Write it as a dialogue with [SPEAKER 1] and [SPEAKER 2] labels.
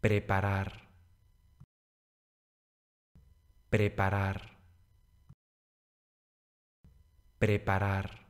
[SPEAKER 1] preparar, preparar, preparar.